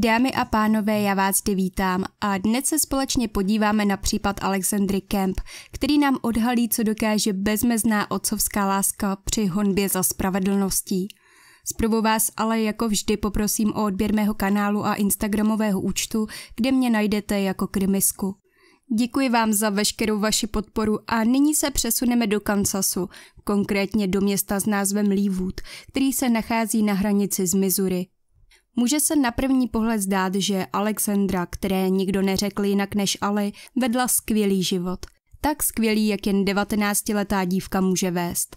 Dámy a pánové, já vás zde vítám a dnes se společně podíváme na případ Alexandry Kemp, který nám odhalí, co dokáže bezmezná otcovská láska při honbě za spravedlností. Zprvu vás ale jako vždy poprosím o odběr mého kanálu a Instagramového účtu, kde mě najdete jako krymisku. Děkuji vám za veškerou vaši podporu a nyní se přesuneme do Kansasu, konkrétně do města s názvem Leewood, který se nachází na hranici s Missouri. Může se na první pohled zdát, že Alexandra, které nikdo neřekl jinak než Ali, vedla skvělý život. Tak skvělý, jak jen 19-letá dívka může vést.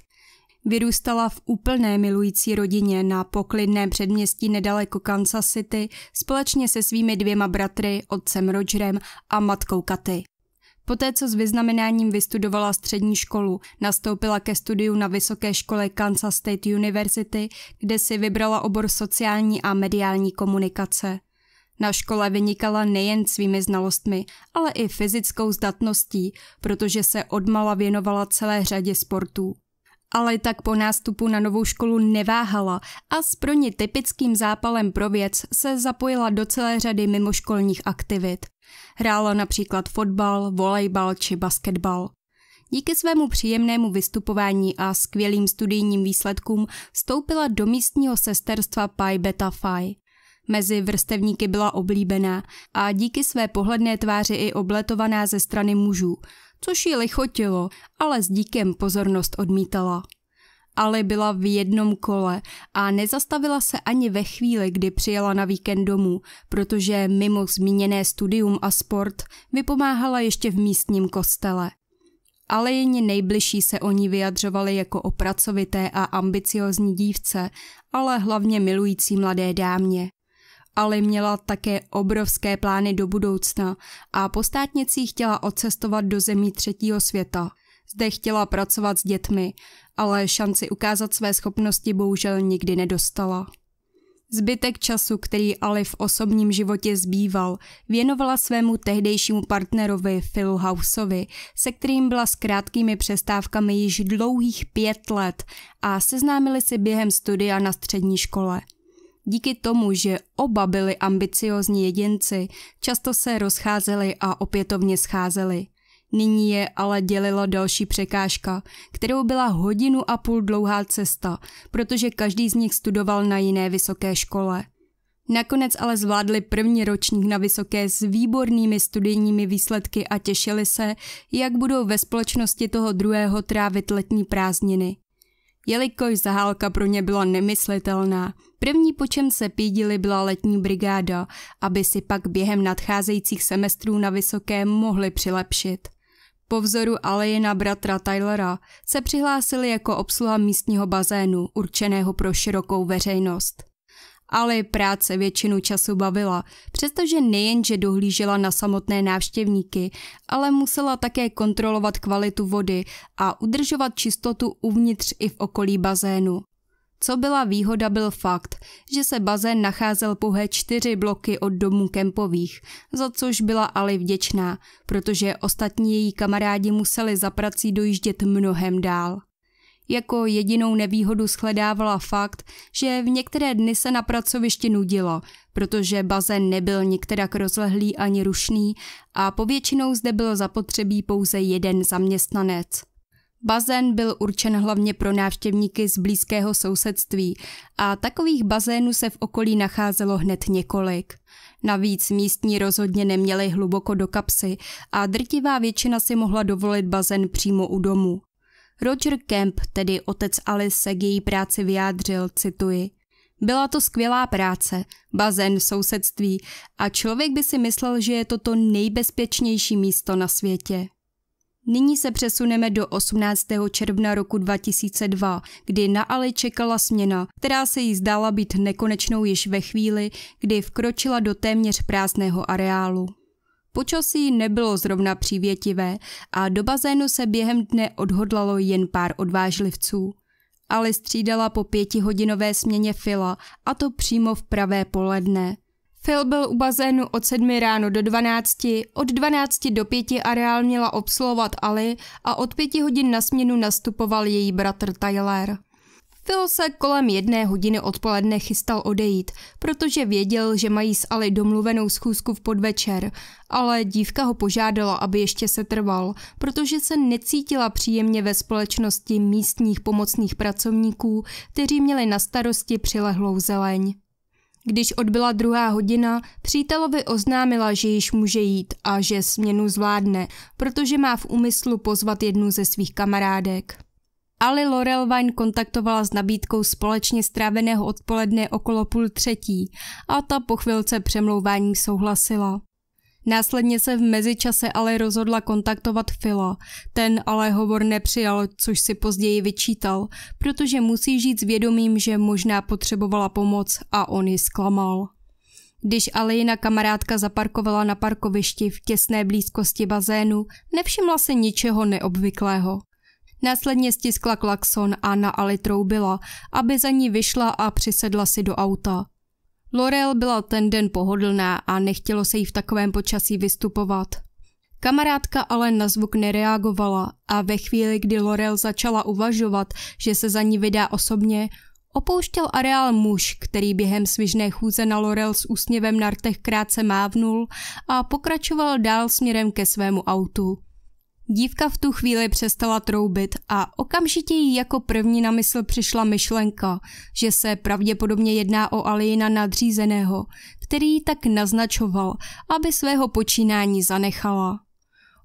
Vyrůstala v úplné milující rodině na poklidném předměstí nedaleko Kansas City společně se svými dvěma bratry, otcem Rogerem a matkou Katy. Poté, co s vyznamenáním vystudovala střední školu, nastoupila ke studiu na Vysoké škole Kansas State University, kde si vybrala obor sociální a mediální komunikace. Na škole vynikala nejen svými znalostmi, ale i fyzickou zdatností, protože se odmala věnovala celé řadě sportů. Ale tak po nástupu na novou školu neváhala a s pro ně typickým zápalem pro věc se zapojila do celé řady mimoškolních aktivit. Hrála například fotbal, volejbal či basketbal. Díky svému příjemnému vystupování a skvělým studijním výsledkům vstoupila do místního sesterstva Pi Beta Phi. Mezi vrstevníky byla oblíbená a díky své pohledné tváři i obletovaná ze strany mužů, což ji lichotilo, ale s díkem pozornost odmítala ale byla v jednom kole a nezastavila se ani ve chvíli, kdy přijela na víkend domů, protože mimo zmíněné studium a sport vypomáhala ještě v místním kostele. Ale jen nejbližší se o ní vyjadřovali jako o pracovité a ambiciozní dívce, ale hlavně milující mladé dámě ale měla také obrovské plány do budoucna a po státnici chtěla odcestovat do zemí třetího světa. Zde chtěla pracovat s dětmi, ale šanci ukázat své schopnosti bohužel nikdy nedostala. Zbytek času, který Ali v osobním životě zbýval, věnovala svému tehdejšímu partnerovi Philu Houseovi, se kterým byla s krátkými přestávkami již dlouhých pět let a seznámili si během studia na střední škole. Díky tomu, že oba byli ambiciozní jedinci, často se rozcházeli a opětovně scházeli – Nyní je ale dělila další překážka, kterou byla hodinu a půl dlouhá cesta, protože každý z nich studoval na jiné vysoké škole. Nakonec ale zvládli první ročník na vysoké s výbornými studijními výsledky a těšili se, jak budou ve společnosti toho druhého trávit letní prázdniny. Jelikož zahálka pro ně byla nemyslitelná, první po čem se pídili byla letní brigáda, aby si pak během nadcházejících semestrů na vysoké mohli přilepšit. Po vzoru Alejena bratra Tylera se přihlásili jako obsluha místního bazénu, určeného pro širokou veřejnost. Ale práce většinu času bavila, přestože nejenže dohlížela na samotné návštěvníky, ale musela také kontrolovat kvalitu vody a udržovat čistotu uvnitř i v okolí bazénu. Co byla výhoda byl fakt, že se bazén nacházel pouhé čtyři bloky od domů Kempových, za což byla Ali vděčná, protože ostatní její kamarádi museli za prací dojíždět mnohem dál. Jako jedinou nevýhodu shledávala fakt, že v některé dny se na pracovišti nudilo, protože bazén nebyl některak rozlehlý ani rušný a povětšinou zde bylo zapotřebí pouze jeden zaměstnanec. Bazén byl určen hlavně pro návštěvníky z blízkého sousedství a takových bazénů se v okolí nacházelo hned několik. Navíc místní rozhodně neměli hluboko do kapsy a drtivá většina si mohla dovolit bazén přímo u domu. Roger Kemp, tedy otec Alice, se k její práci vyjádřil, cituji. Byla to skvělá práce, bazén v sousedství a člověk by si myslel, že je to to nejbezpečnější místo na světě. Nyní se přesuneme do 18. června roku 2002, kdy na Ali čekala směna, která se jí zdála být nekonečnou již ve chvíli, kdy vkročila do téměř prázdného areálu. Počasí nebylo zrovna přívětivé a do bazénu se během dne odhodlalo jen pár odvážlivců. Ale střídala po pětihodinové směně Fila a to přímo v pravé poledne. Phil byl u bazénu od 7 ráno do 12, od 12 do 5 areál měla obsluhovat Ali a od 5 hodin na směnu nastupoval její bratr Tyler. Phil se kolem jedné hodiny odpoledne chystal odejít, protože věděl, že mají s Ali domluvenou schůzku v podvečer, ale dívka ho požádala, aby ještě se trval, protože se necítila příjemně ve společnosti místních pomocných pracovníků, kteří měli na starosti přilehlou zeleň. Když odbyla druhá hodina, přítelovi oznámila, že již může jít a že směnu zvládne, protože má v úmyslu pozvat jednu ze svých kamarádek. Ali Lorelvine kontaktovala s nabídkou společně stráveného odpoledne okolo půl třetí a ta po chvilce přemlouvání souhlasila. Následně se v mezičase ale rozhodla kontaktovat Fila. Ten ale hovor nepřijal, což si později vyčítal, protože musí žít s vědomím, že možná potřebovala pomoc a on ji zklamal. Když Alina kamarádka zaparkovala na parkovišti v těsné blízkosti bazénu, nevšimla se ničeho neobvyklého. Následně stiskla klakson a na Ali troubila, aby za ní vyšla a přisedla si do auta. Lorel byla ten den pohodlná a nechtělo se jí v takovém počasí vystupovat. Kamarádka ale na zvuk nereagovala a ve chvíli, kdy Lorel začala uvažovat, že se za ní vydá osobně, opouštěl areál muž, který během svižné chůze na Lorel s úsměvem na rtech krátce mávnul a pokračoval dál směrem ke svému autu. Dívka v tu chvíli přestala troubit a okamžitě jí jako první na mysl přišla myšlenka, že se pravděpodobně jedná o aliena nadřízeného, který ji tak naznačoval, aby svého počínání zanechala.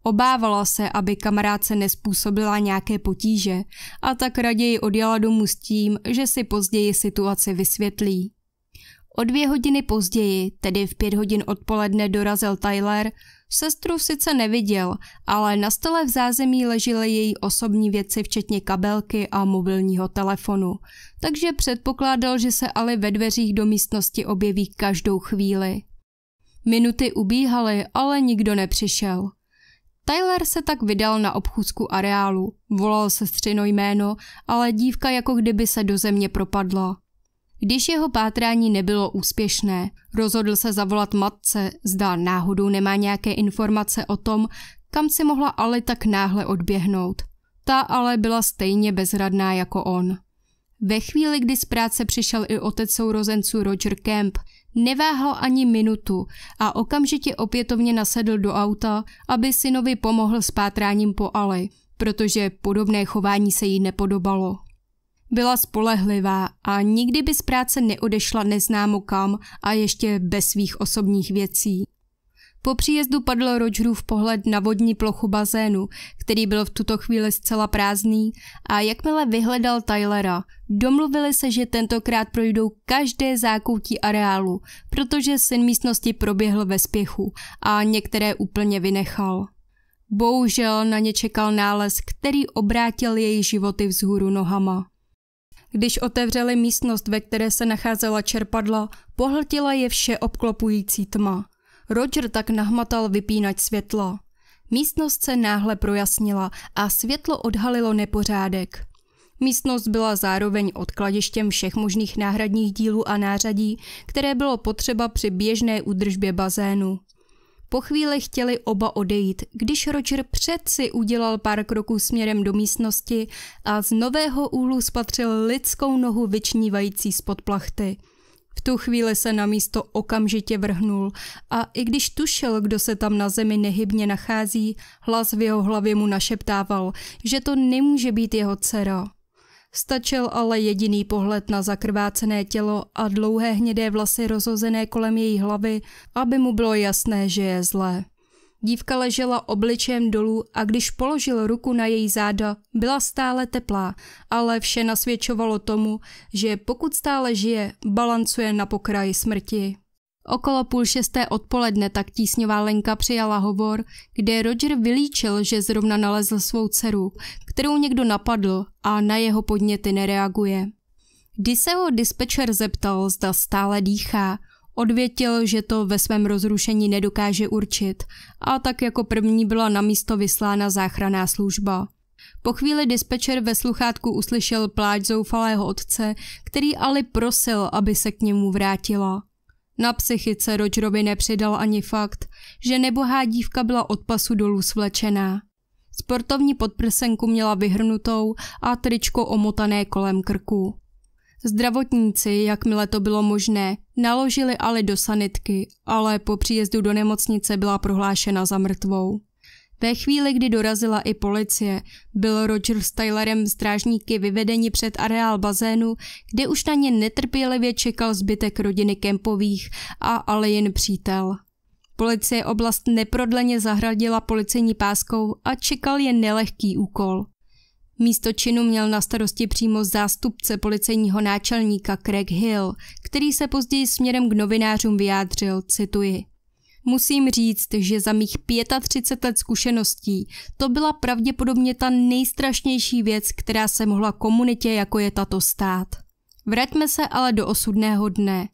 Obávala se, aby kamarádce nespůsobila nějaké potíže a tak raději odjela domů s tím, že si později situaci vysvětlí. O dvě hodiny později, tedy v pět hodin odpoledne, dorazil Tyler Sestru sice neviděl, ale na stole v zázemí ležely její osobní věci, včetně kabelky a mobilního telefonu. Takže předpokládal, že se ale ve dveřích do místnosti objeví každou chvíli. Minuty ubíhaly, ale nikdo nepřišel. Tyler se tak vydal na obchůzku areálu. Volal sestřino jméno, ale dívka jako kdyby se do země propadla. Když jeho pátrání nebylo úspěšné, rozhodl se zavolat matce, zda náhodou nemá nějaké informace o tom, kam si mohla Ali tak náhle odběhnout. Ta ale byla stejně bezradná jako on. Ve chvíli, kdy z práce přišel i otec sourozenců Roger Kemp, neváhal ani minutu a okamžitě opětovně nasedl do auta, aby synovi pomohl s pátráním po Ali, protože podobné chování se jí nepodobalo. Byla spolehlivá a nikdy by z práce neodešla neznámo kam a ještě bez svých osobních věcí. Po příjezdu padl Rogerův pohled na vodní plochu bazénu, který byl v tuto chvíli zcela prázdný a jakmile vyhledal Tylera, domluvili se, že tentokrát projdou každé zákoutí areálu, protože syn místnosti proběhl ve spěchu a některé úplně vynechal. Bohužel na ně čekal nález, který obrátil její životy vzhůru nohama. Když otevřeli místnost, ve které se nacházela čerpadla, pohltila je vše obklopující tma. Roger tak nahmatal vypínač světla. Místnost se náhle projasnila a světlo odhalilo nepořádek. Místnost byla zároveň odkladištěm všech možných náhradních dílů a nářadí, které bylo potřeba při běžné údržbě bazénu. Po chvíli chtěli oba odejít, když Roger přeci udělal pár kroků směrem do místnosti a z nového úhlu spatřil lidskou nohu vyčnívající spod plachty. V tu chvíli se na místo okamžitě vrhnul a i když tušil, kdo se tam na zemi nehybně nachází, hlas v jeho hlavě mu našeptával, že to nemůže být jeho dcera. Stačil ale jediný pohled na zakrvácené tělo a dlouhé hnědé vlasy rozhozené kolem její hlavy, aby mu bylo jasné, že je zlé. Dívka ležela obličejem dolů a když položil ruku na její záda, byla stále teplá, ale vše nasvědčovalo tomu, že pokud stále žije, balancuje na pokraji smrti. Okolo půl šesté odpoledne tak tísňová Lenka přijala hovor, kde Roger vylíčil, že zrovna nalezl svou dceru, kterou někdo napadl a na jeho podněty nereaguje. Když se ho dispečer zeptal, zda stále dýchá, odvětil, že to ve svém rozrušení nedokáže určit a tak jako první byla na místo vyslána záchranná služba. Po chvíli dispečer ve sluchátku uslyšel pláč zoufalého otce, který Ali prosil, aby se k němu vrátila. Na psychice Rogerovi nepřidal ani fakt, že nebohá dívka byla od pasu dolů svlečená. Sportovní podprsenku měla vyhrnutou a tričko omotané kolem krku. Zdravotníci, jakmile to bylo možné, naložili Ali do sanitky, ale po příjezdu do nemocnice byla prohlášena za mrtvou. Ve chvíli, kdy dorazila i policie, byl Roger s Tylerem strážníky vyvedeni před areál bazénu, kde už na ně netrpělivě čekal zbytek rodiny Kempových a Alien přítel. Policie oblast neprodleně zahradila policejní páskou a čekal je nelehký úkol. Místo činu měl na starosti přímo zástupce policejního náčelníka Craig Hill, který se později směrem k novinářům vyjádřil, cituji – Musím říct, že za mých 35 let zkušeností to byla pravděpodobně ta nejstrašnější věc, která se mohla komunitě jako je tato stát. Vraťme se ale do osudného dne.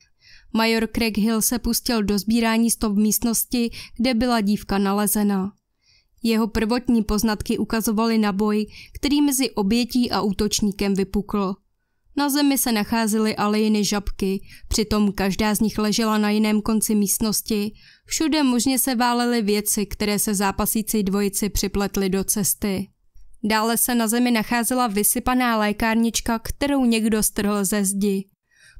Major Craig Hill se pustil do sbírání stop v místnosti, kde byla dívka nalezena. Jeho prvotní poznatky ukazovaly na boj, který mezi obětí a útočníkem vypukl. Na zemi se nacházely ale jiny žabky, přitom každá z nich ležela na jiném konci místnosti Všude možně se válely věci, které se zápasící dvojici připletly do cesty. Dále se na zemi nacházela vysypaná lékárnička, kterou někdo strhl ze zdi.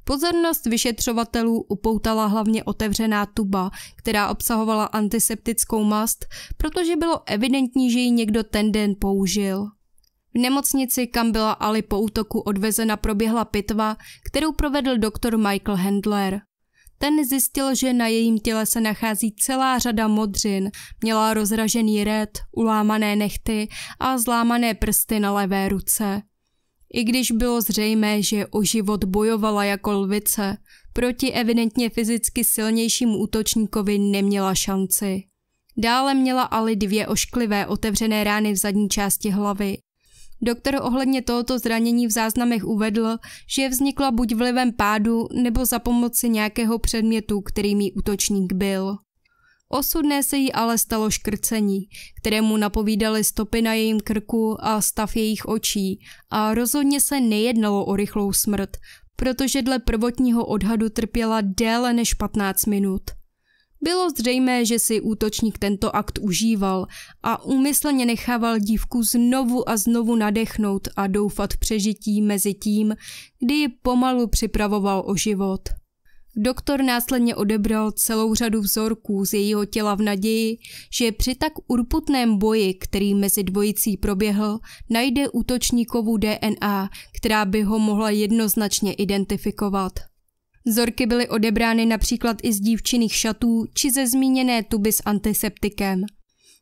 Pozornost vyšetřovatelů upoutala hlavně otevřená tuba, která obsahovala antiseptickou mast, protože bylo evidentní, že ji někdo ten den použil. V nemocnici, kam byla Ali po útoku odvezena, proběhla pitva, kterou provedl doktor Michael Handler. Ten zjistil, že na jejím těle se nachází celá řada modřin. Měla rozražený red, ulámané nechty a zlámané prsty na levé ruce. I když bylo zřejmé, že o život bojovala jako lvice, proti evidentně fyzicky silnějšímu útočníkovi neměla šanci. Dále měla Ali dvě ošklivé otevřené rány v zadní části hlavy Doktor ohledně tohoto zranění v záznamech uvedl, že vznikla buď vlivem pádu nebo za pomoci nějakého předmětu, kterým jí útočník byl. Osudné se jí ale stalo škrcení, kterému napovídaly stopy na jejím krku a stav jejich očí a rozhodně se nejednalo o rychlou smrt, protože dle prvotního odhadu trpěla déle než 15 minut. Bylo zřejmé, že si útočník tento akt užíval a úmyslně nechával dívku znovu a znovu nadechnout a doufat přežití mezi tím, kdy ji pomalu připravoval o život. Doktor následně odebral celou řadu vzorků z jejího těla v naději, že při tak urputném boji, který mezi dvojicí proběhl, najde útočníkovu DNA, která by ho mohla jednoznačně identifikovat. Zorky byly odebrány například i z dívčiných šatů či ze zmíněné tuby s antiseptikem.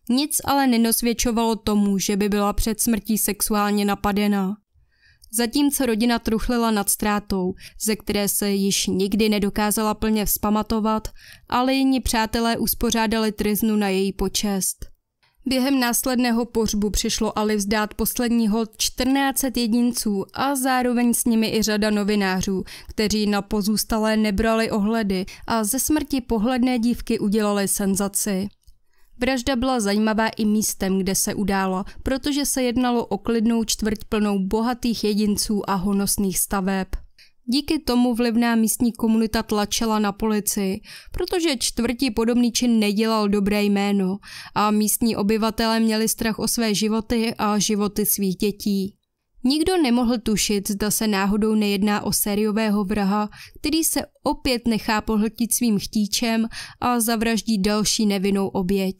Nic ale nenosvědčovalo tomu, že by byla před smrtí sexuálně napadená. Zatímco rodina truchlila nad ztrátou, ze které se již nikdy nedokázala plně vzpamatovat, ale jiní přátelé uspořádali triznu na její počest. Během následného pohřbu přišlo Ali vzdát posledního 14 jedinců a zároveň s nimi i řada novinářů, kteří na pozůstalé nebrali ohledy a ze smrti pohledné dívky udělali senzaci. Vražda byla zajímavá i místem, kde se událo, protože se jednalo o klidnou čtvrť plnou bohatých jedinců a honosných staveb. Díky tomu vlivná místní komunita tlačila na policii, protože čtvrtí podobný čin nedělal dobré jméno a místní obyvatele měli strach o své životy a životy svých dětí. Nikdo nemohl tušit, zda se náhodou nejedná o sériového vraha, který se opět nechá pohltit svým chtíčem a zavraždí další nevinnou oběť.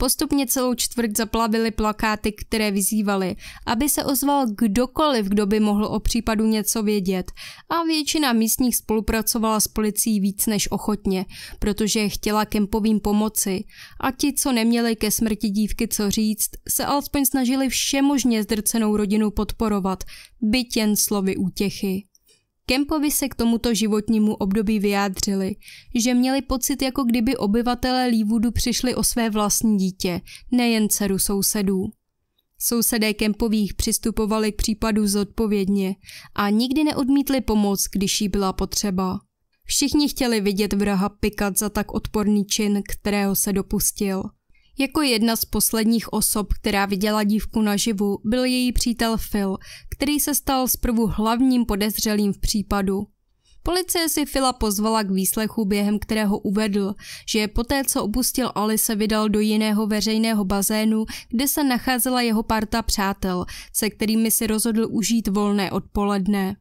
Postupně celou čtvrt zaplavily plakáty, které vyzývaly, aby se ozval kdokoliv, kdo by mohl o případu něco vědět. A většina místních spolupracovala s policií víc než ochotně, protože chtěla kempovým pomoci. A ti, co neměli ke smrti dívky co říct, se alespoň snažili všemožně zdrcenou rodinu podporovat, byť jen slovy útěchy. Kempovi se k tomuto životnímu období vyjádřili, že měli pocit, jako kdyby obyvatelé Lívudu přišli o své vlastní dítě, nejen dceru sousedů. Sousedé Kempových přistupovali k případu zodpovědně a nikdy neodmítli pomoc, když jí byla potřeba. Všichni chtěli vidět vraha pikat za tak odporný čin, kterého se dopustil – jako jedna z posledních osob, která viděla dívku naživu, byl její přítel Phil, který se stal zprvu hlavním podezřelým v případu. Policie si Fila pozvala k výslechu, během kterého uvedl, že poté, co opustil Ali, se vydal do jiného veřejného bazénu, kde se nacházela jeho parta přátel, se kterými si rozhodl užít volné odpoledne.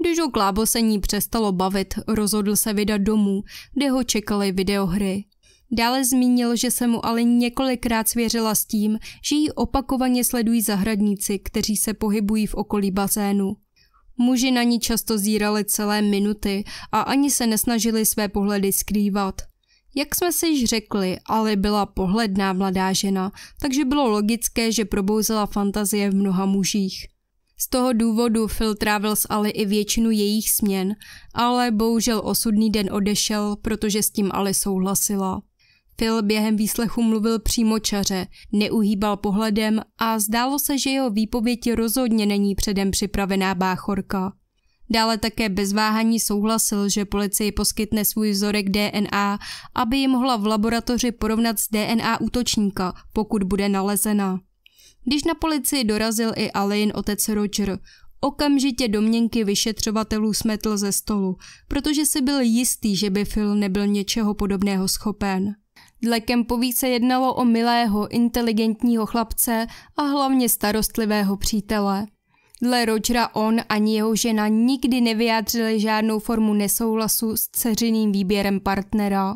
Když ho klábosení přestalo bavit, rozhodl se vydat domů, kde ho čekaly videohry. Dále zmínil, že se mu ale několikrát svěřila s tím, že ji opakovaně sledují zahradníci, kteří se pohybují v okolí bazénu. Muži na ní často zírali celé minuty a ani se nesnažili své pohledy skrývat. Jak jsme si již řekli, ale byla pohledná mladá žena, takže bylo logické, že probouzela fantazie v mnoha mužích. Z toho důvodu Phil trávil s Ali i většinu jejich směn, ale bohužel osudný den odešel, protože s tím Ali souhlasila. Phil během výslechu mluvil čaře, neuhýbal pohledem a zdálo se, že jeho výpověď rozhodně není předem připravená báchorka. Dále také bez váhání souhlasil, že policii poskytne svůj vzorek DNA, aby ji mohla v laboratoři porovnat s DNA útočníka, pokud bude nalezena. Když na policii dorazil i Alin otec Roger, okamžitě domněnky vyšetřovatelů smetl ze stolu, protože si byl jistý, že by Phil nebyl něčeho podobného schopen. Dle Kempových se jednalo o milého, inteligentního chlapce a hlavně starostlivého přítele. Dle Rogera on ani jeho žena nikdy nevyjádřili žádnou formu nesouhlasu s ceřiným výběrem partnera.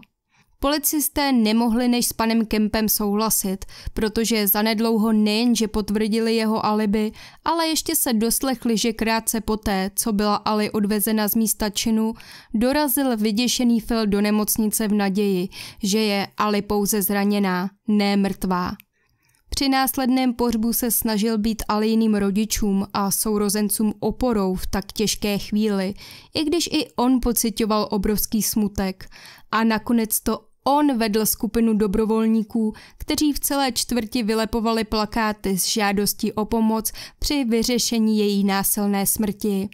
Policisté nemohli než s panem Kempem souhlasit, protože zanedlouho nejenže potvrdili jeho alibi, ale ještě se doslechli, že krátce poté, co byla Ali odvezena z místa činu, dorazil vyděšený Phil do nemocnice v naději, že je Ali pouze zraněná, ne mrtvá. Při následném pohřbu se snažil být ale jiným rodičům a sourozencům oporou v tak těžké chvíli, i když i on pocitoval obrovský smutek. A nakonec to on vedl skupinu dobrovolníků, kteří v celé čtvrti vylepovali plakáty s žádostí o pomoc při vyřešení její násilné smrti.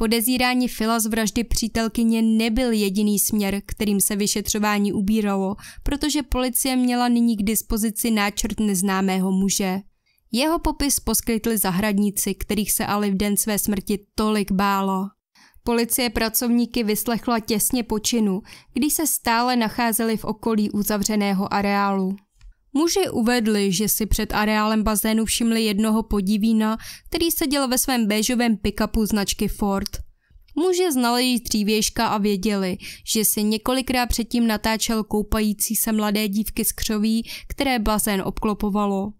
Podezírání Fila z vraždy přítelkyně nebyl jediný směr, kterým se vyšetřování ubíralo, protože policie měla nyní k dispozici náčrt neznámého muže. Jeho popis poskytli zahradníci, kterých se ale v den své smrti tolik bálo. Policie pracovníky vyslechla těsně po činu, když se stále nacházeli v okolí uzavřeného areálu. Muži uvedli, že si před areálem bazénu všimli jednoho podivína, který seděl ve svém béžovém pickupu značky Ford. Muže znali již dřívěžka a věděli, že si několikrát předtím natáčel koupající se mladé dívky z křoví, které bazén obklopovalo.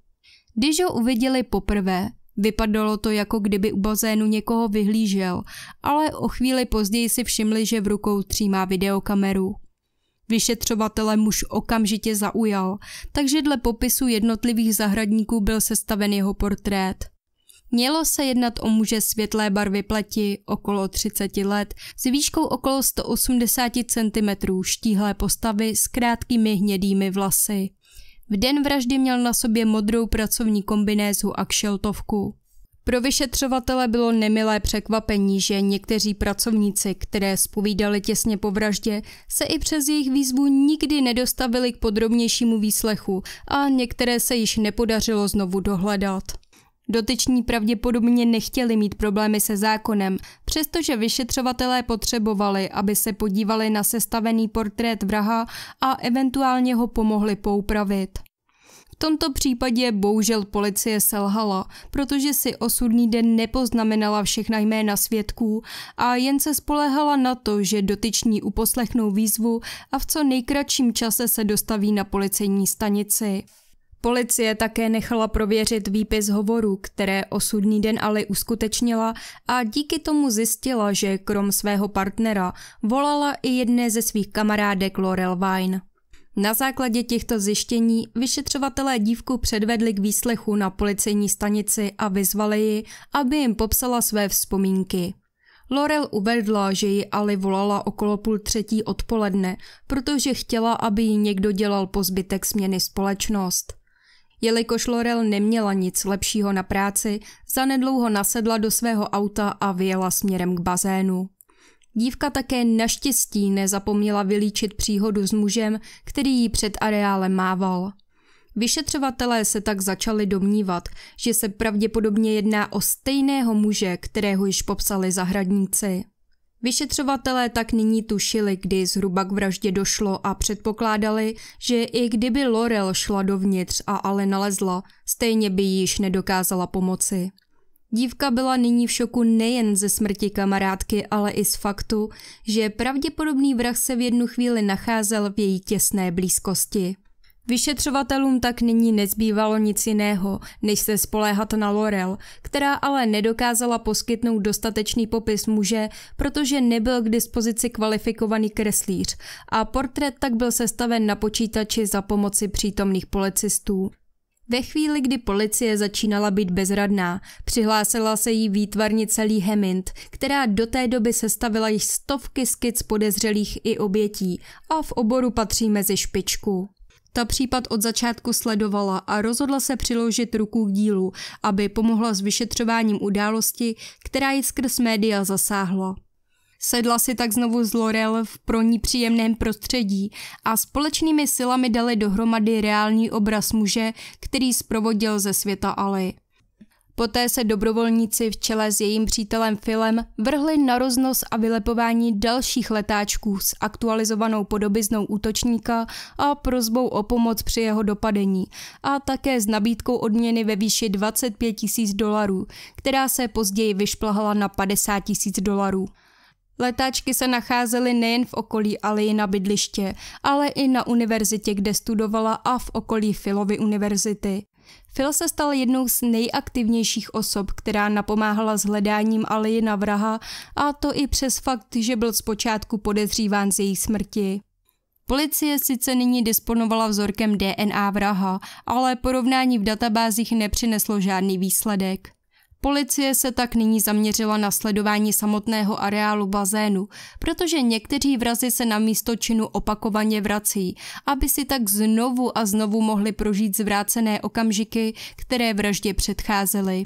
Když ho uviděli poprvé, vypadalo to jako kdyby u bazénu někoho vyhlížel, ale o chvíli později si všimli, že v rukou třímá videokameru. Vyšetřovatele muž okamžitě zaujal, takže dle popisu jednotlivých zahradníků byl sestaven jeho portrét. Mělo se jednat o muže světlé barvy pleti, okolo 30 let, s výškou okolo 180 cm, štíhlé postavy s krátkými hnědými vlasy. V den vraždy měl na sobě modrou pracovní kombinézu a kšeltovku. Pro vyšetřovatele bylo nemilé překvapení, že někteří pracovníci, které zpovídali těsně po vraždě, se i přes jejich výzvu nikdy nedostavili k podrobnějšímu výslechu a některé se již nepodařilo znovu dohledat. Dotyční pravděpodobně nechtěli mít problémy se zákonem, přestože vyšetřovatelé potřebovali, aby se podívali na sestavený portrét vraha a eventuálně ho pomohli poupravit tomto případě bohužel policie selhala, protože si osudný den nepoznamenala všechna jména svědků a jen se spolehala na to, že dotyční uposlechnou výzvu a v co nejkratším čase se dostaví na policejní stanici. Policie také nechala prověřit výpis hovorů, které osudný den Ali uskutečnila a díky tomu zjistila, že krom svého partnera volala i jedné ze svých kamarádek Laurel Vine. Na základě těchto zjištění vyšetřovatelé dívku předvedli k výslechu na policejní stanici a vyzvali ji, aby jim popsala své vzpomínky. Laurel uvedla, že ji Ali volala okolo půl třetí odpoledne, protože chtěla, aby ji někdo dělal po zbytek směny společnost. Jelikož Laurel neměla nic lepšího na práci, zanedlouho nasedla do svého auta a vyjela směrem k bazénu. Dívka také naštěstí nezapomněla vylíčit příhodu s mužem, který ji před areálem mával. Vyšetřovatelé se tak začali domnívat, že se pravděpodobně jedná o stejného muže, kterého již popsali zahradníci. Vyšetřovatelé tak nyní tušili, kdy zhruba k vraždě došlo a předpokládali, že i kdyby Laurel šla dovnitř a ale nalezla, stejně by již nedokázala pomoci. Dívka byla nyní v šoku nejen ze smrti kamarádky, ale i z faktu, že pravděpodobný vrah se v jednu chvíli nacházel v její těsné blízkosti. Vyšetřovatelům tak nyní nezbývalo nic jiného, než se spoléhat na Laurel, která ale nedokázala poskytnout dostatečný popis muže, protože nebyl k dispozici kvalifikovaný kreslíř a portrét tak byl sestaven na počítači za pomoci přítomných policistů. Ve chvíli, kdy policie začínala být bezradná, přihlásila se jí výtvarnice Lee Hemint, která do té doby sestavila již stovky skic podezřelých i obětí a v oboru patří mezi špičku. Ta případ od začátku sledovala a rozhodla se přiložit ruku k dílu, aby pomohla s vyšetřováním události, která ji skrz média zasáhla. Sedla si tak znovu z Lorel v pro ní příjemném prostředí a společnými silami dali dohromady reální obraz muže, který sprovodil ze světa Ali. Poté se dobrovolníci v čele s jejím přítelem Filem vrhli na roznos a vylepování dalších letáčků s aktualizovanou podobiznou útočníka a prozbou o pomoc při jeho dopadení a také s nabídkou odměny ve výši 25 tisíc dolarů, která se později vyšplhala na 50 tisíc dolarů. Letáčky se nacházely nejen v okolí i na bydliště, ale i na univerzitě, kde studovala a v okolí Filovy univerzity. Phil se stal jednou z nejaktivnějších osob, která napomáhala s hledáním Alii na vraha a to i přes fakt, že byl zpočátku podezříván z její smrti. Policie sice nyní disponovala vzorkem DNA vraha, ale porovnání v databázích nepřineslo žádný výsledek. Policie se tak nyní zaměřila na sledování samotného areálu bazénu, protože někteří vrazi se na místo činu opakovaně vrací, aby si tak znovu a znovu mohli prožít zvrácené okamžiky, které vraždě předcházely.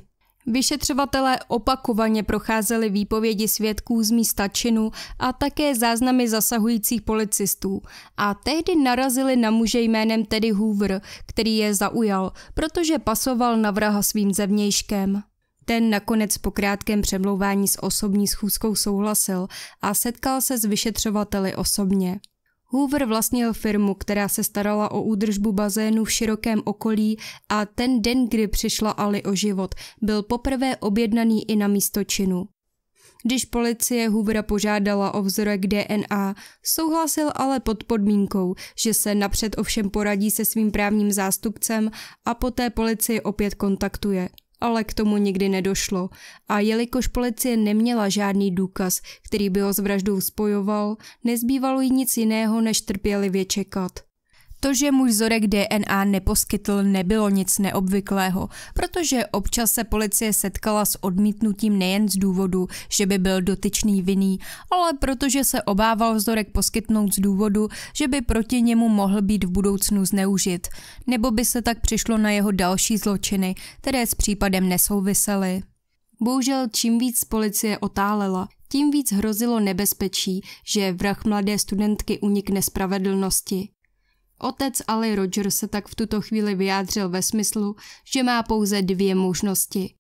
Vyšetřovatelé opakovaně procházeli výpovědi svědků z místa činu a také záznamy zasahujících policistů. A tehdy narazili na muže jménem Teddy Hoover, který je zaujal, protože pasoval na vraha svým zevnějškem. Ten nakonec po krátkém přemlouvání s osobní schůzkou souhlasil a setkal se s vyšetřovateli osobně. Hoover vlastnil firmu, která se starala o údržbu bazénu v širokém okolí a ten den, kdy přišla Ali o život, byl poprvé objednaný i na místo činu. Když policie Hoovera požádala o vzorek DNA, souhlasil ale pod podmínkou, že se napřed ovšem poradí se svým právním zástupcem a poté policie opět kontaktuje – ale k tomu nikdy nedošlo a jelikož policie neměla žádný důkaz, který by ho s vraždou spojoval, nezbývalo jí nic jiného, než trpělivě čekat. To, že muž vzorek DNA neposkytl, nebylo nic neobvyklého, protože občas se policie setkala s odmítnutím nejen z důvodu, že by byl dotyčný vinný, ale protože se obával vzorek poskytnout z důvodu, že by proti němu mohl být v budoucnu zneužit, nebo by se tak přišlo na jeho další zločiny, které s případem nesouvisely. Bohužel čím víc policie otálela, tím víc hrozilo nebezpečí, že vrah mladé studentky unikne spravedlnosti. Otec Ali Roger se tak v tuto chvíli vyjádřil ve smyslu, že má pouze dvě možnosti.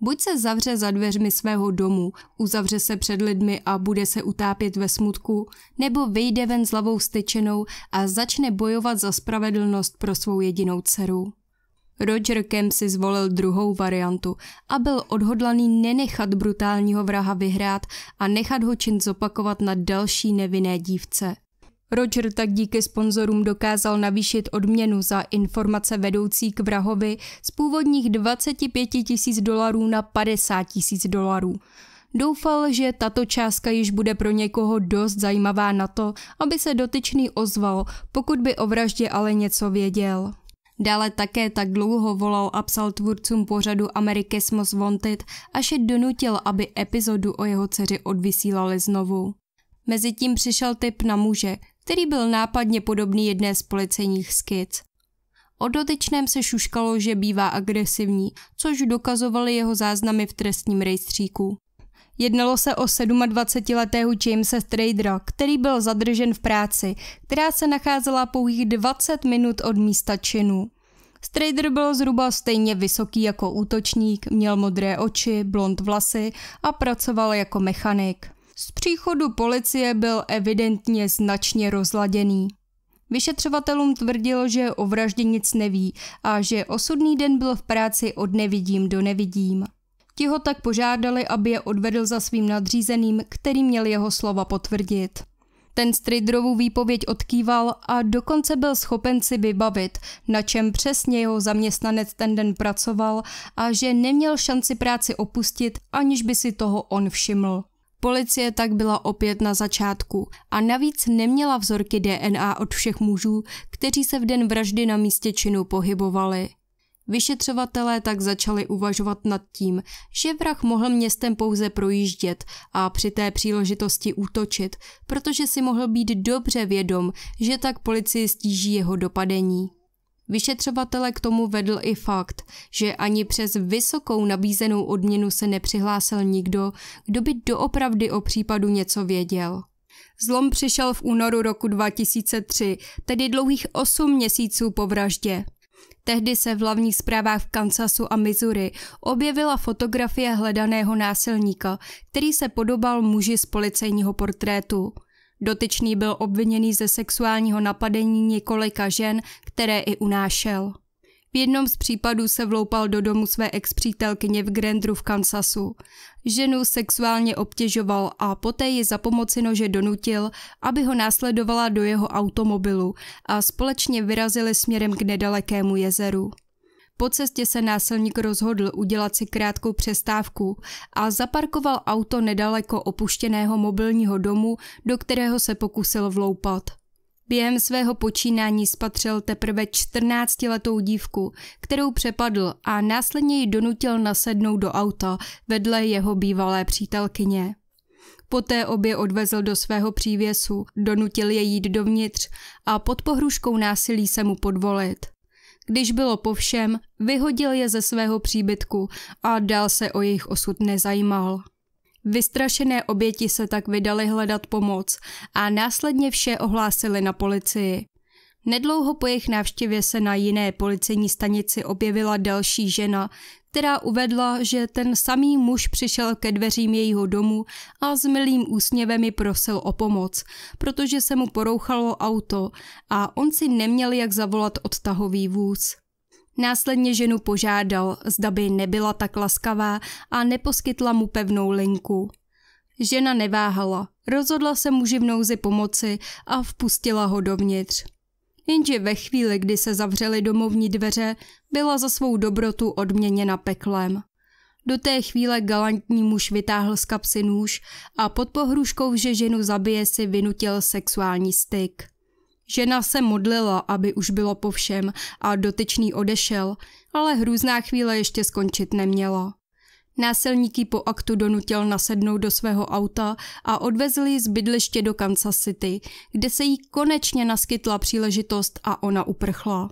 Buď se zavře za dveřmi svého domu, uzavře se před lidmi a bude se utápět ve smutku, nebo vyjde ven s hlavou styčenou a začne bojovat za spravedlnost pro svou jedinou dceru. Roger Kemp si zvolil druhou variantu a byl odhodlaný nenechat brutálního vraha vyhrát a nechat ho čin zopakovat na další nevinné dívce – Roger tak díky sponzorům dokázal navýšit odměnu za informace vedoucí k vrahovi z původních 25 tisíc dolarů na 50 tisíc dolarů. Doufal, že tato částka již bude pro někoho dost zajímavá na to, aby se dotyčný ozval, pokud by o vraždě ale něco věděl. Dále také tak dlouho volal a psal tvůrcům pořadu Most Wanted, až je donutil, aby epizodu o jeho dceři odvysílali znovu. Mezitím přišel tip na muže, který byl nápadně podobný jedné z policejních skic. O dotyčném se šuškalo, že bývá agresivní, což dokazovaly jeho záznamy v trestním rejstříku. Jednalo se o 27-letého Jamesa Stradera, který byl zadržen v práci, která se nacházela pouhých 20 minut od místa činu. Strader byl zhruba stejně vysoký jako útočník, měl modré oči, blond vlasy a pracoval jako mechanik. Z příchodu policie byl evidentně značně rozladěný. Vyšetřovatelům tvrdil, že o vraždě nic neví a že osudný den byl v práci od nevidím do nevidím. Ti ho tak požádali, aby je odvedl za svým nadřízeným, který měl jeho slova potvrdit. Ten Stridrovu výpověď odkýval a dokonce byl schopen si vybavit, na čem přesně jeho zaměstnanec ten den pracoval a že neměl šanci práci opustit, aniž by si toho on všiml. Policie tak byla opět na začátku a navíc neměla vzorky DNA od všech mužů, kteří se v den vraždy na místě činu pohybovali. Vyšetřovatelé tak začali uvažovat nad tím, že vrah mohl městem pouze projíždět a při té příležitosti útočit, protože si mohl být dobře vědom, že tak policii stíží jeho dopadení. Vyšetřovatele k tomu vedl i fakt, že ani přes vysokou nabízenou odměnu se nepřihlásil nikdo, kdo by doopravdy o případu něco věděl. Zlom přišel v únoru roku 2003, tedy dlouhých 8 měsíců po vraždě. Tehdy se v hlavních zprávách v Kansasu a Missouri objevila fotografie hledaného násilníka, který se podobal muži z policejního portrétu. Dotyčný byl obviněný ze sexuálního napadení několika žen, které i unášel. V jednom z případů se vloupal do domu své ex-přítelkyně v Grandru v Kansasu. Ženu sexuálně obtěžoval a poté ji za pomoci nože donutil, aby ho následovala do jeho automobilu a společně vyrazili směrem k nedalekému jezeru. Po cestě se násilník rozhodl udělat si krátkou přestávku a zaparkoval auto nedaleko opuštěného mobilního domu, do kterého se pokusil vloupat. Během svého počínání spatřil teprve 14-letou dívku, kterou přepadl a následně ji donutil nasednout do auta vedle jeho bývalé přítelkyně. Poté obě odvezl do svého přívěsu, donutil je jít dovnitř a pod pohruškou násilí se mu podvolit. Když bylo po všem, vyhodil je ze svého příbytku a dál se o jejich osud nezajímal. Vystrašené oběti se tak vydali hledat pomoc a následně vše ohlásili na policii. Nedlouho po jejich návštěvě se na jiné policejní stanici objevila další žena, která uvedla, že ten samý muž přišel ke dveřím jejího domu a s milým úsměvem mi prosil o pomoc, protože se mu porouchalo auto a on si neměl jak zavolat odtahový vůz. Následně ženu požádal, zda by nebyla tak laskavá a neposkytla mu pevnou linku. Žena neváhala, rozhodla se muži v nouzi pomoci a vpustila ho dovnitř jenže ve chvíli, kdy se zavřely domovní dveře, byla za svou dobrotu odměněna peklem. Do té chvíle galantní muž vytáhl z kapsy nůž a pod pohruškou, že ženu zabije, si vynutil sexuální styk. Žena se modlila, aby už bylo po všem a dotyčný odešel, ale hrůzná chvíle ještě skončit neměla. Násilníky po aktu donutil nasednout do svého auta a odvezl ji z bydliště do Kansas City, kde se jí konečně naskytla příležitost a ona uprchla.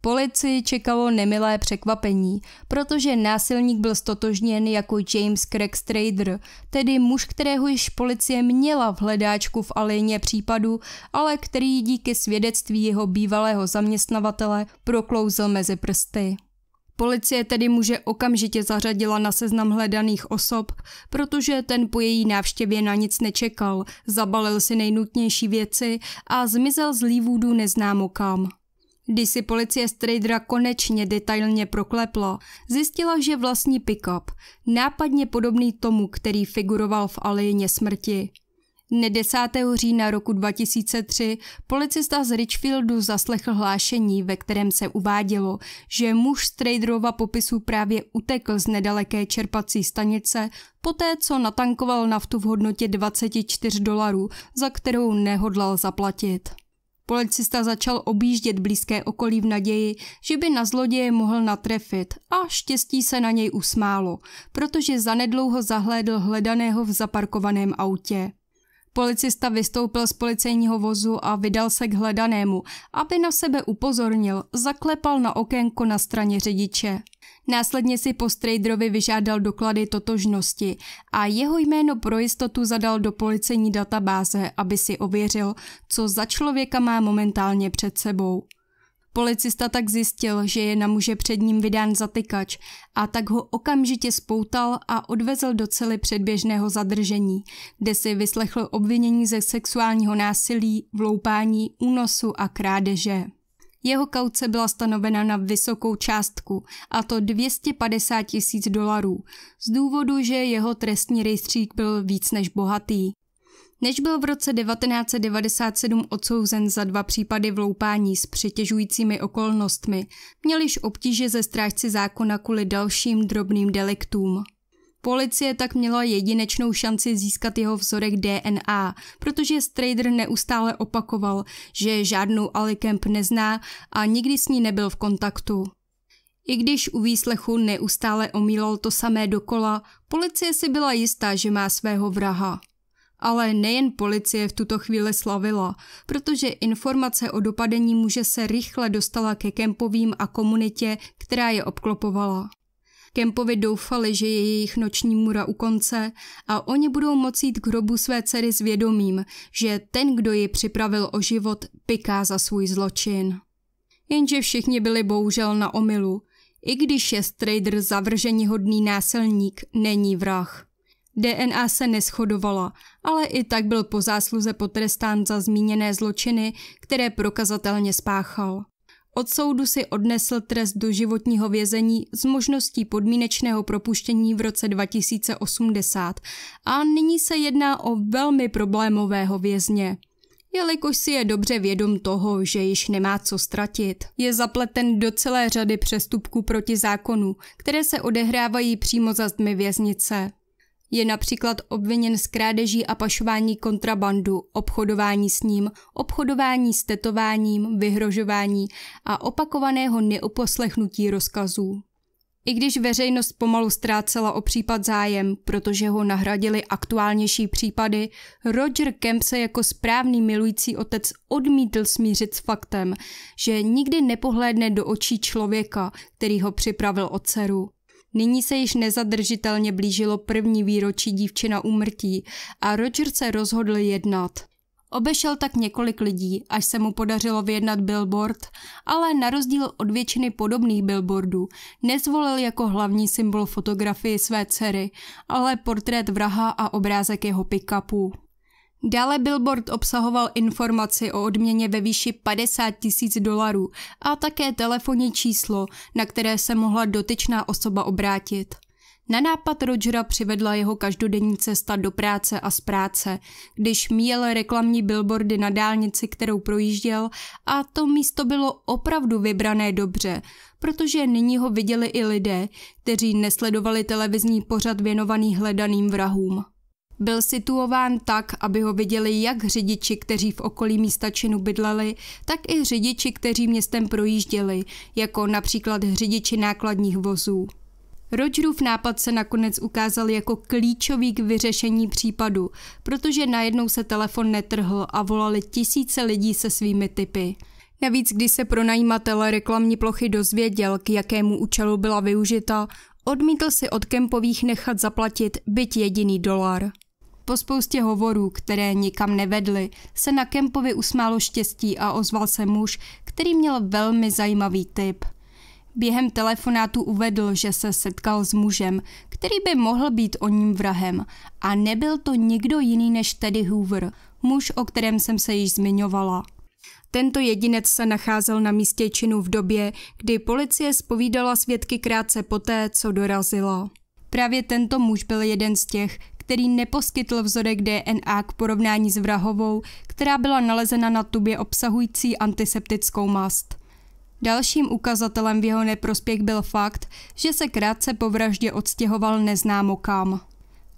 Policii čekalo nemilé překvapení, protože násilník byl stotožněn jako James Craig Strader, tedy muž, kterého již policie měla v hledáčku v alině případu, ale který díky svědectví jeho bývalého zaměstnavatele proklouzl mezi prsty. Policie tedy muže okamžitě zařadila na seznam hledaných osob, protože ten po její návštěvě na nic nečekal, zabalil si nejnutnější věci a zmizel z Leewoodu neznámo kam. Když si policie Stradera konečně detailně proklepla, zjistila, že vlastní pick-up, nápadně podobný tomu, který figuroval v alejně smrti. Dne 10. října roku 2003 policista z Richfieldu zaslechl hlášení, ve kterém se uvádělo, že muž z traderova popisu právě utekl z nedaleké čerpací stanice poté, co natankoval naftu v hodnotě 24 dolarů, za kterou nehodlal zaplatit. Policista začal objíždět blízké okolí v naději, že by na zloděje mohl natrefit a štěstí se na něj usmálo, protože zanedlouho zahlédl hledaného v zaparkovaném autě. Policista vystoupil z policejního vozu a vydal se k hledanému, aby na sebe upozornil, zaklepal na okénko na straně řidiče. Následně si po Strejdrovi vyžádal doklady totožnosti a jeho jméno pro jistotu zadal do policejní databáze, aby si ověřil, co za člověka má momentálně před sebou. Policista tak zjistil, že je na muže před ním vydán zatykač a tak ho okamžitě spoutal a odvezl do cely předběžného zadržení, kde si vyslechl obvinění ze sexuálního násilí, vloupání, únosu a krádeže. Jeho kauce byla stanovena na vysokou částku, a to 250 tisíc dolarů, z důvodu, že jeho trestní rejstřík byl víc než bohatý než byl v roce 1997 odsouzen za dva případy vloupání s přitěžujícími okolnostmi, měl již obtíže ze strážci zákona kvůli dalším drobným deliktům. Policie tak měla jedinečnou šanci získat jeho vzorek DNA, protože Strader neustále opakoval, že žádnou Ali Kemp nezná a nikdy s ní nebyl v kontaktu. I když u výslechu neustále omílal to samé dokola, policie si byla jistá, že má svého vraha. Ale nejen policie v tuto chvíli slavila, protože informace o dopadení muže se rychle dostala ke kempovým a komunitě, která je obklopovala. Kempovi doufali, že je jejich noční mura u konce a oni budou moci jít k hrobu své dcery s vědomím, že ten, kdo ji připravil o život, piká za svůj zločin. Jenže všichni byli bohužel na omilu. I když je Strader zavrženíhodný násilník, není vrah. DNA se neschodovala, ale i tak byl po zásluze potrestán za zmíněné zločiny, které prokazatelně spáchal. Od soudu si odnesl trest do životního vězení s možností podmínečného propuštění v roce 2080 a nyní se jedná o velmi problémového vězně jelikož si je dobře vědom toho, že již nemá co ztratit. Je zapleten do celé řady přestupků proti zákonu, které se odehrávají přímo za zdmi věznice. Je například obviněn z krádeží a pašování kontrabandu, obchodování s ním, obchodování s tetováním, vyhrožování a opakovaného neuposlechnutí rozkazů. I když veřejnost pomalu ztrácela o případ zájem, protože ho nahradili aktuálnější případy, Roger Kemp se jako správný milující otec odmítl smířit s faktem, že nikdy nepohlédne do očí člověka, který ho připravil o dceru. Nyní se již nezadržitelně blížilo první výročí dívčina úmrtí a Roger se rozhodl jednat. Obešel tak několik lidí, až se mu podařilo vyjednat billboard, ale na rozdíl od většiny podobných billboardů nezvolil jako hlavní symbol fotografii své dcery, ale portrét vraha a obrázek jeho pick-upu. Dále billboard obsahoval informaci o odměně ve výši 50 tisíc dolarů a také telefonní číslo, na které se mohla dotyčná osoba obrátit. Na nápad Rogera přivedla jeho každodenní cesta do práce a z práce, když míjel reklamní billboardy na dálnici, kterou projížděl a to místo bylo opravdu vybrané dobře, protože nyní ho viděli i lidé, kteří nesledovali televizní pořad věnovaný hledaným vrahům. Byl situován tak, aby ho viděli jak řidiči, kteří v okolí místa činu bydleli, tak i řidiči, kteří městem projížděli, jako například řidiči nákladních vozů. Rogerův nápad se nakonec ukázal jako klíčový k vyřešení případu, protože najednou se telefon netrhl a volali tisíce lidí se svými typy. Navíc, když se pronajímatel reklamní plochy dozvěděl, k jakému účelu byla využita, odmítl si od Kempových nechat zaplatit byť jediný dolar. Po spoustě hovorů, které nikam nevedly, se na Kempovi usmálo štěstí a ozval se muž, který měl velmi zajímavý typ. Během telefonátu uvedl, že se setkal s mužem, který by mohl být o ním vrahem a nebyl to nikdo jiný než Teddy Hoover, muž, o kterém jsem se již zmiňovala. Tento jedinec se nacházel na místě činu v době, kdy policie spovídala svědky krátce poté, co dorazila. Právě tento muž byl jeden z těch, který neposkytl vzorek DNA k porovnání s vrahovou, která byla nalezena na tubě obsahující antiseptickou mast. Dalším ukazatelem v jeho neprospěch byl fakt, že se krátce po vraždě odstěhoval neznámo kam.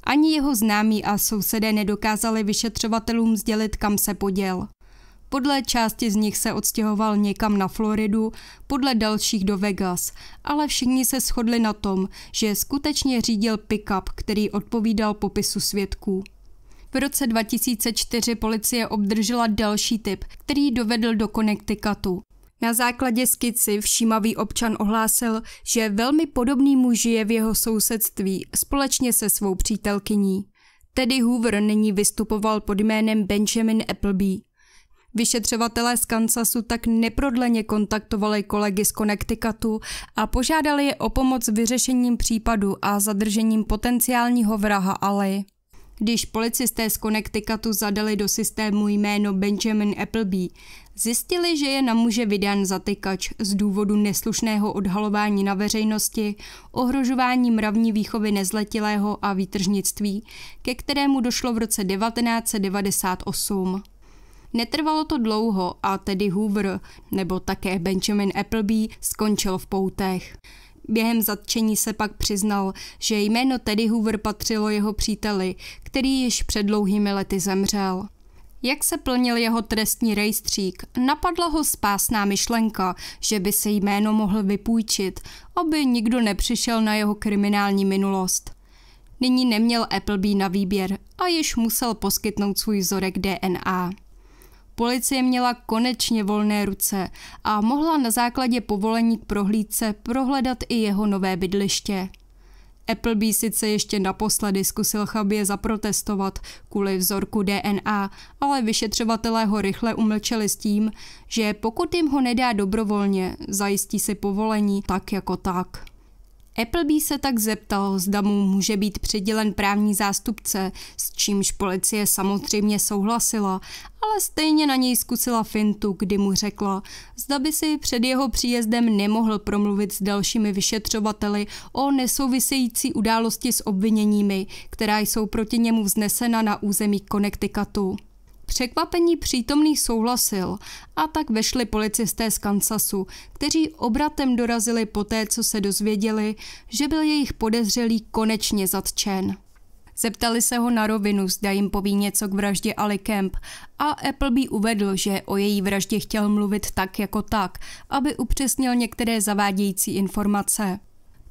Ani jeho známí a sousedé nedokázali vyšetřovatelům sdělit, kam se poděl. Podle části z nich se odstěhoval někam na Floridu, podle dalších do Vegas, ale všichni se shodli na tom, že skutečně řídil pick-up, který odpovídal popisu svědků. V roce 2004 policie obdržela další typ, který dovedl do Connecticutu. Na základě skici všímavý občan ohlásil, že velmi podobný muž je v jeho sousedství společně se svou přítelkyní. Tedy Hoover nyní vystupoval pod jménem Benjamin Appleby. Vyšetřovatelé z Kansasu tak neprodleně kontaktovali kolegy z Connecticutu a požádali je o pomoc vyřešením případu a zadržením potenciálního vraha Ali. Když policisté z Connecticutu zadali do systému jméno Benjamin Appleby, zjistili, že je na muže vydán zatykač z důvodu neslušného odhalování na veřejnosti, ohrožování mravní výchovy nezletilého a výtržnictví, ke kterému došlo v roce 1998. Netrvalo to dlouho a tedy Hoover, nebo také Benjamin Appleby, skončil v poutech. Během zatčení se pak přiznal, že jméno Teddy Hoover patřilo jeho příteli, který již před dlouhými lety zemřel. Jak se plnil jeho trestní rejstřík, napadla ho spásná myšlenka, že by se jméno mohl vypůjčit, aby nikdo nepřišel na jeho kriminální minulost. Nyní neměl Appleby na výběr a již musel poskytnout svůj vzorek DNA. Policie měla konečně volné ruce a mohla na základě povolení k prohlídce prohledat i jeho nové bydliště. Appleby sice ještě naposledy zkusil Chabě zaprotestovat kvůli vzorku DNA, ale vyšetřovatelé ho rychle umlčeli s tím, že pokud jim ho nedá dobrovolně, zajistí si povolení tak jako tak. Appleby se tak zeptal, zda mu může být přidělen právní zástupce, s čímž policie samozřejmě souhlasila, ale stejně na něj zkusila fintu, kdy mu řekla, zda by si před jeho příjezdem nemohl promluvit s dalšími vyšetřovateli o nesouvisející události s obviněními, která jsou proti němu vznesena na území Connecticutu překvapení přítomný souhlasil a tak vešli policisté z Kansasu, kteří obratem dorazili poté, co se dozvěděli, že byl jejich podezřelý konečně zatčen. Zeptali se ho na rovinu, zda jim poví něco k vraždě Ali Kemp a Appleby uvedl, že o její vraždě chtěl mluvit tak jako tak, aby upřesnil některé zavádějící informace.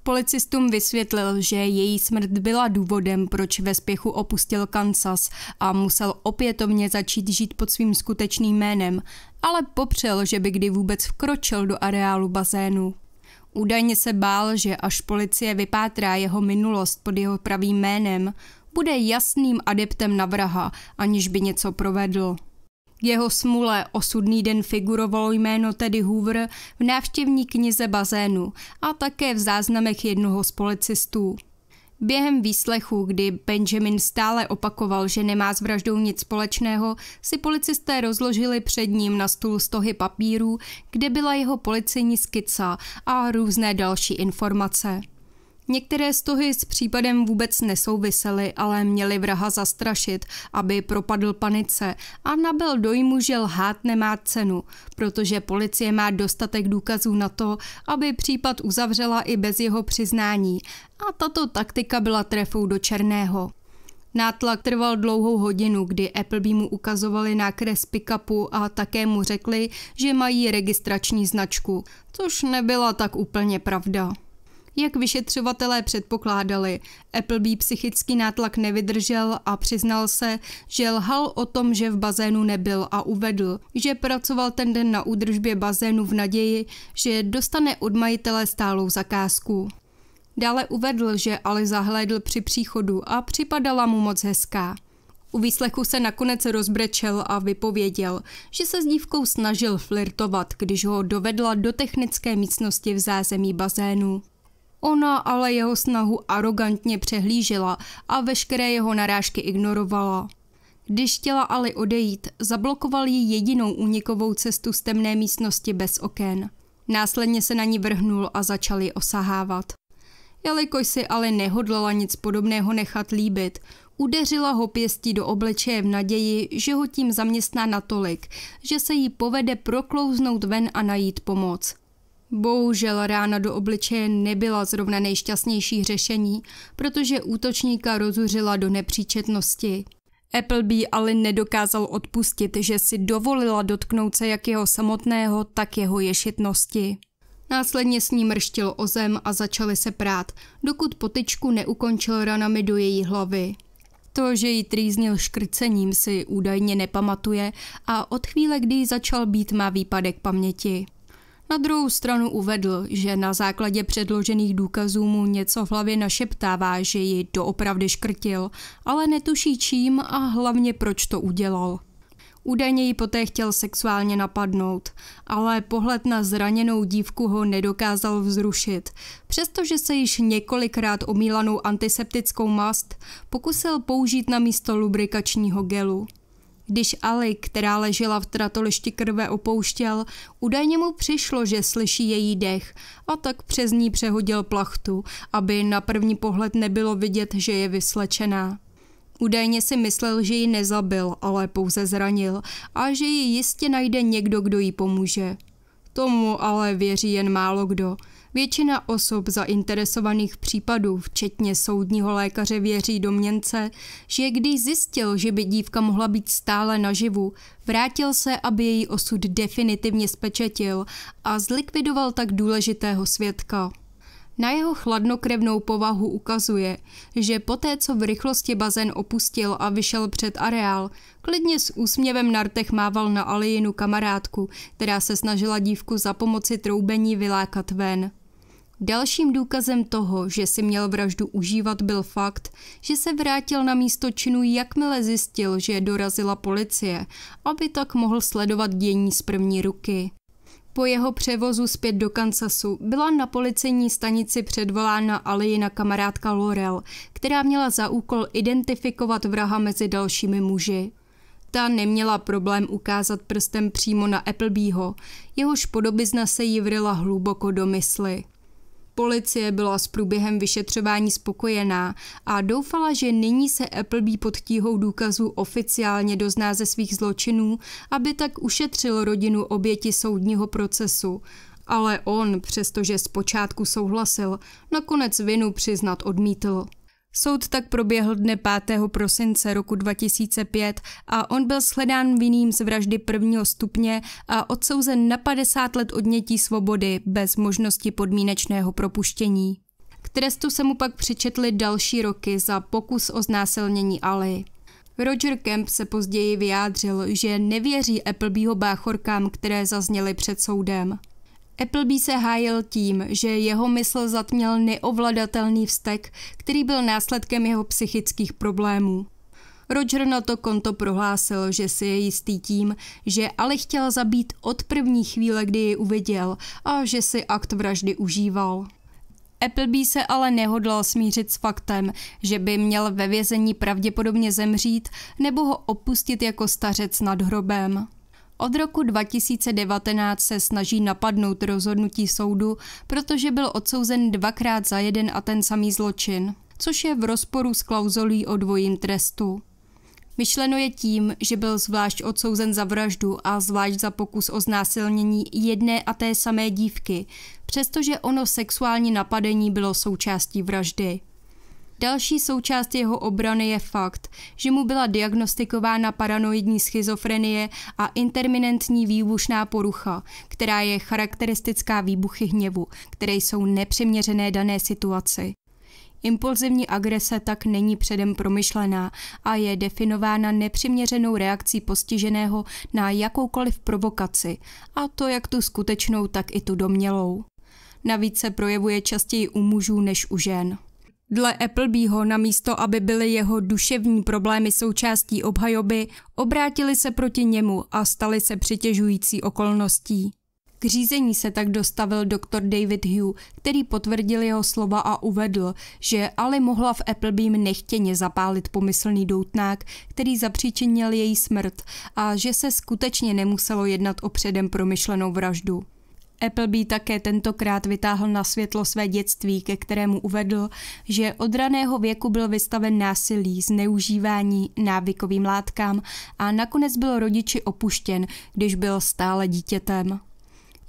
Policistům vysvětlil, že její smrt byla důvodem, proč ve spěchu opustil Kansas a musel opětovně začít žít pod svým skutečným jménem, ale popřel, že by kdy vůbec vkročil do areálu bazénu. Údajně se bál, že až policie vypátrá jeho minulost pod jeho pravým jménem, bude jasným adeptem na vraha, aniž by něco provedl jeho smule osudný den figurovalo jméno tedy Hoover v návštěvní knize bazénu a také v záznamech jednoho z policistů. Během výslechu, kdy Benjamin stále opakoval, že nemá s vraždou nic společného, si policisté rozložili před ním na stůl stohy papírů, kde byla jeho policejní skica a různé další informace. Některé stohy s případem vůbec nesouvisely, ale měli vraha zastrašit, aby propadl panice a nabil dojmu, že lhát nemá cenu, protože policie má dostatek důkazů na to, aby případ uzavřela i bez jeho přiznání a tato taktika byla trefou do černého. Nátlak trval dlouhou hodinu, kdy Appleby mu ukazovali nákres pikapu a také mu řekli, že mají registrační značku, což nebyla tak úplně pravda. Jak vyšetřovatelé předpokládali, Appleby psychický nátlak nevydržel a přiznal se, že lhal o tom, že v bazénu nebyl a uvedl, že pracoval ten den na údržbě bazénu v naději, že dostane od majitele stálou zakázku. Dále uvedl, že Ali zahlédl při příchodu a připadala mu moc hezká. U výslechu se nakonec rozbrečel a vypověděl, že se s dívkou snažil flirtovat, když ho dovedla do technické místnosti v zázemí bazénu. Ona ale jeho snahu arrogantně přehlížela a veškeré jeho narážky ignorovala. Když chtěla Ali odejít, zablokoval ji jedinou únikovou cestu z temné místnosti bez okén. Následně se na ní vrhnul a začal ji osahávat. Jelikož si ale nehodlala nic podobného nechat líbit, udeřila ho pěstí do obličeje v naději, že ho tím zaměstná natolik, že se jí povede proklouznout ven a najít pomoc – Bohužel rána do obličeje nebyla zrovna nejšťastnější řešení, protože útočníka rozuřila do nepříčetnosti. Appleby ale nedokázal odpustit, že si dovolila dotknout se jak jeho samotného, tak jeho ješitnosti. Následně s ní mrštil o zem a začali se prát, dokud potičku neukončil ranami do její hlavy. To, že ji trýznil škrcením, si údajně nepamatuje a od chvíle, kdy ji začal být, má výpadek paměti. Na druhou stranu uvedl, že na základě předložených důkazů mu něco v hlavě našeptává, že ji doopravdy škrtil, ale netuší čím a hlavně proč to udělal. Údajně ji poté chtěl sexuálně napadnout, ale pohled na zraněnou dívku ho nedokázal vzrušit, přestože se již několikrát omílanou antiseptickou mast pokusil použít na místo lubrikačního gelu. Když Ali, která ležela v tratolišti krve, opouštěl, údajně mu přišlo, že slyší její dech a tak přes ní přehodil plachtu, aby na první pohled nebylo vidět, že je vyslečená. Údajně si myslel, že ji nezabil, ale pouze zranil a že ji jistě najde někdo, kdo jí pomůže. Tomu ale věří jen málo kdo – Většina osob zainteresovaných případů, včetně soudního lékaře, věří domněnce, že když zjistil, že by dívka mohla být stále naživu, vrátil se, aby její osud definitivně spečetil a zlikvidoval tak důležitého svědka. Na jeho chladnokrevnou povahu ukazuje, že poté, co v rychlosti bazén opustil a vyšel před areál, klidně s úsměvem na rtech mával na Alijinu kamarádku, která se snažila dívku za pomoci troubení vylákat ven. Dalším důkazem toho, že si měl vraždu užívat, byl fakt, že se vrátil na místo činu, jakmile zjistil, že dorazila policie, aby tak mohl sledovat dění z první ruky. Po jeho převozu zpět do Kansasu byla na policejní stanici předvolána Alijina kamarádka Laurel, která měla za úkol identifikovat vraha mezi dalšími muži. Ta neměla problém ukázat prstem přímo na Applebyho, jehož podobizna se jí vryla hluboko do mysli. Policie byla s průběhem vyšetřování spokojená a doufala, že nyní se Appleby pod tíhou důkazů oficiálně dozná ze svých zločinů, aby tak ušetřil rodinu oběti soudního procesu. Ale on, přestože zpočátku souhlasil, nakonec vinu přiznat odmítl. Soud tak proběhl dne 5. prosince roku 2005 a on byl shledán vinným z vraždy prvního stupně a odsouzen na 50 let odnětí svobody bez možnosti podmínečného propuštění. K trestu se mu pak přičetly další roky za pokus o znásilnění Ali. Roger Kemp se později vyjádřil, že nevěří Applebyho báchorkám, které zazněly před soudem. Appleby se hájil tím, že jeho mysl zatměl neovladatelný vztek, který byl následkem jeho psychických problémů. Roger na to konto prohlásil, že si je jistý tím, že ale chtěl zabít od první chvíle, kdy ji uviděl a že si akt vraždy užíval. Appleby se ale nehodlal smířit s faktem, že by měl ve vězení pravděpodobně zemřít nebo ho opustit jako stařec nad hrobem. Od roku 2019 se snaží napadnout rozhodnutí soudu, protože byl odsouzen dvakrát za jeden a ten samý zločin, což je v rozporu s klauzolí o dvojím trestu. Myšleno je tím, že byl zvlášť odsouzen za vraždu a zvlášť za pokus o znásilnění jedné a té samé dívky, přestože ono sexuální napadení bylo součástí vraždy. Další součást jeho obrany je fakt, že mu byla diagnostikována paranoidní schizofrenie a interminentní výbušná porucha, která je charakteristická výbuchy hněvu, které jsou nepřiměřené dané situaci. Impulzivní agrese tak není předem promyšlená a je definována nepřiměřenou reakcí postiženého na jakoukoliv provokaci, a to jak tu skutečnou, tak i tu domělou. Navíc se projevuje častěji u mužů než u žen. Dle Applebyho na místo, aby byly jeho duševní problémy součástí obhajoby, obrátili se proti němu a stali se přitěžující okolností. K řízení se tak dostavil doktor David Hugh, který potvrdil jeho slova a uvedl, že Ali mohla v Applebeam nechtěně zapálit pomyslný doutnák, který zapříčinil její smrt a že se skutečně nemuselo jednat o předem promyšlenou vraždu. Appleby také tentokrát vytáhl na světlo své dětství, ke kterému uvedl, že od raného věku byl vystaven násilí, zneužívání, návykovým látkám a nakonec byl rodiči opuštěn, když byl stále dítětem.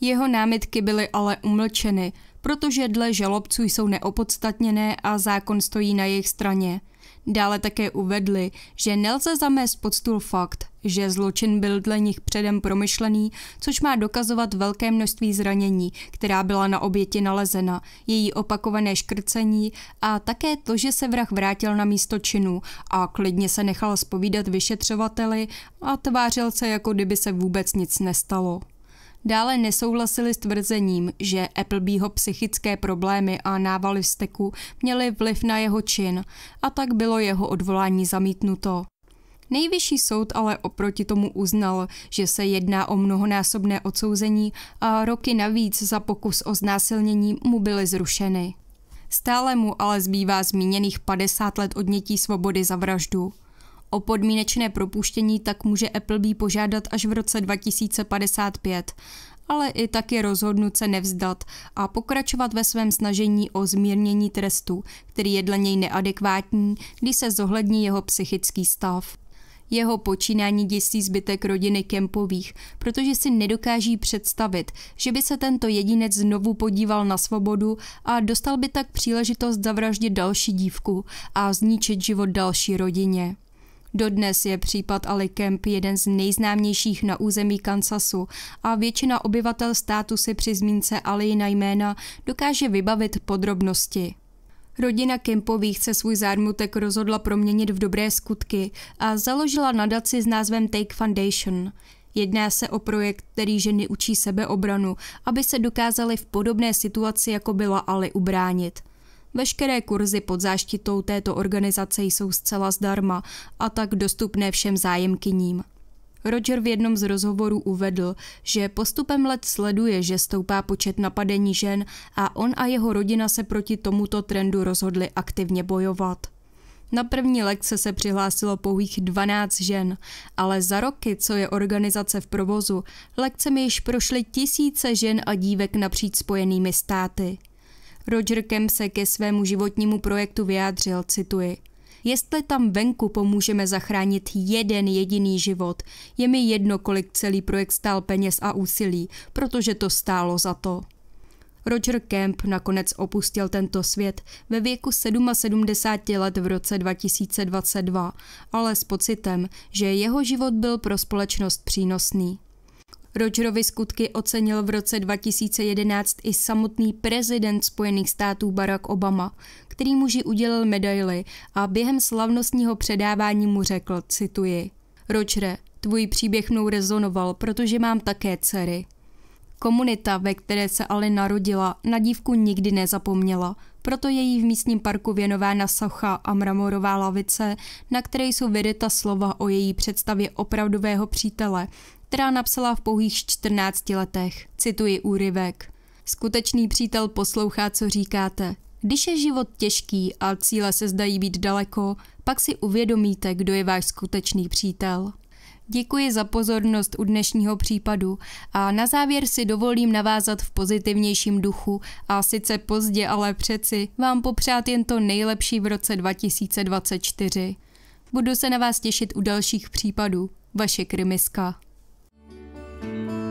Jeho námitky byly ale umlčeny, protože dle žalobců jsou neopodstatněné a zákon stojí na jejich straně – Dále také uvedli, že nelze zamést pod stůl fakt, že zločin byl dle nich předem promyšlený, což má dokazovat velké množství zranění, která byla na oběti nalezena, její opakované škrcení a také to, že se vrah vrátil na místo činu a klidně se nechal spovídat vyšetřovateli a tvářil se, jako kdyby se vůbec nic nestalo. Dále nesouhlasili s tvrzením, že Applebyho psychické problémy a návaly vzteku měly vliv na jeho čin a tak bylo jeho odvolání zamítnuto. Nejvyšší soud ale oproti tomu uznal, že se jedná o mnohonásobné odsouzení a roky navíc za pokus o znásilnění mu byly zrušeny. Stále mu ale zbývá zmíněných 50 let odnětí svobody za vraždu. O podmínečné propuštění tak může Appleby požádat až v roce 2055, ale i tak je rozhodnut se nevzdat a pokračovat ve svém snažení o zmírnění trestu, který je dle něj neadekvátní, když se zohlední jeho psychický stav. Jeho počínání děsí zbytek rodiny Kempových, protože si nedokáží představit, že by se tento jedinec znovu podíval na svobodu a dostal by tak příležitost zavraždit další dívku a zničit život další rodině. Dodnes je případ Ali Kemp jeden z nejznámějších na území Kansasu a většina obyvatel státu si při zmínce Ali na jména dokáže vybavit podrobnosti. Rodina Kempových se svůj zármutek rozhodla proměnit v dobré skutky a založila nadaci s názvem Take Foundation. Jedná se o projekt, který ženy učí sebeobranu, aby se dokázaly v podobné situaci, jako byla Ali, ubránit – Veškeré kurzy pod záštitou této organizace jsou zcela zdarma a tak dostupné všem zájemkyním. Roger v jednom z rozhovorů uvedl, že postupem let sleduje, že stoupá počet napadení žen a on a jeho rodina se proti tomuto trendu rozhodli aktivně bojovat. Na první lekce se přihlásilo pouhých 12 žen, ale za roky, co je organizace v provozu, lekcemi již prošly tisíce žen a dívek napříč spojenými státy. Roger Kemp se ke svému životnímu projektu vyjádřil, cituji. Jestli tam venku pomůžeme zachránit jeden jediný život, je mi jedno, kolik celý projekt stál peněz a úsilí, protože to stálo za to. Roger Kemp nakonec opustil tento svět ve věku 77 let v roce 2022, ale s pocitem, že jeho život byl pro společnost přínosný. Rogerovi skutky ocenil v roce 2011 i samotný prezident Spojených států Barack Obama, který muži udělal medaily a během slavnostního předávání mu řekl, cituji, Ročre, tvůj příběh mnou rezonoval, protože mám také dcery. Komunita, ve které se ale narodila, na dívku nikdy nezapomněla, proto je jí v místním parku věnována socha a mramorová lavice, na které jsou vedeta slova o její představě opravdového přítele která napsala v pouhých 14 letech. Cituji úryvek. Skutečný přítel poslouchá, co říkáte. Když je život těžký a cíle se zdají být daleko, pak si uvědomíte, kdo je váš skutečný přítel. Děkuji za pozornost u dnešního případu a na závěr si dovolím navázat v pozitivnějším duchu a sice pozdě, ale přeci vám popřát jen to nejlepší v roce 2024. Budu se na vás těšit u dalších případů. Vaše Krymiska. Thank you.